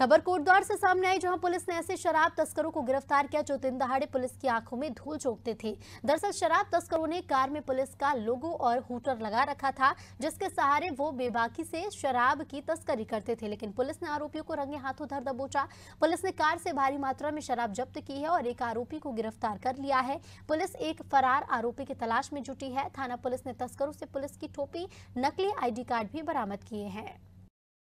खबर कोटद्वार से सामने आई जहां पुलिस ने ऐसे शराब तस्करों को गिरफ्तार किया जो दिन दहाड़े पुलिस की आंखों में धूल झोंकते थे दरअसल शराब तस्करों ने कार में पुलिस का लोगो और हुटर लगा रखा था जिसके सहारे वो बेबाकी से शराब की तस्करी करते थे लेकिन पुलिस ने आरोपियों को रंगे हाथों धर दबोचा पुलिस ने कार से भारी मात्रा में शराब जब्त की है और एक आरोपी को गिरफ्तार कर लिया है पुलिस एक फरार आरोपी की तलाश में जुटी है थाना पुलिस ने तस्करों से पुलिस की टोपी नकली आई कार्ड भी बरामद किए हैं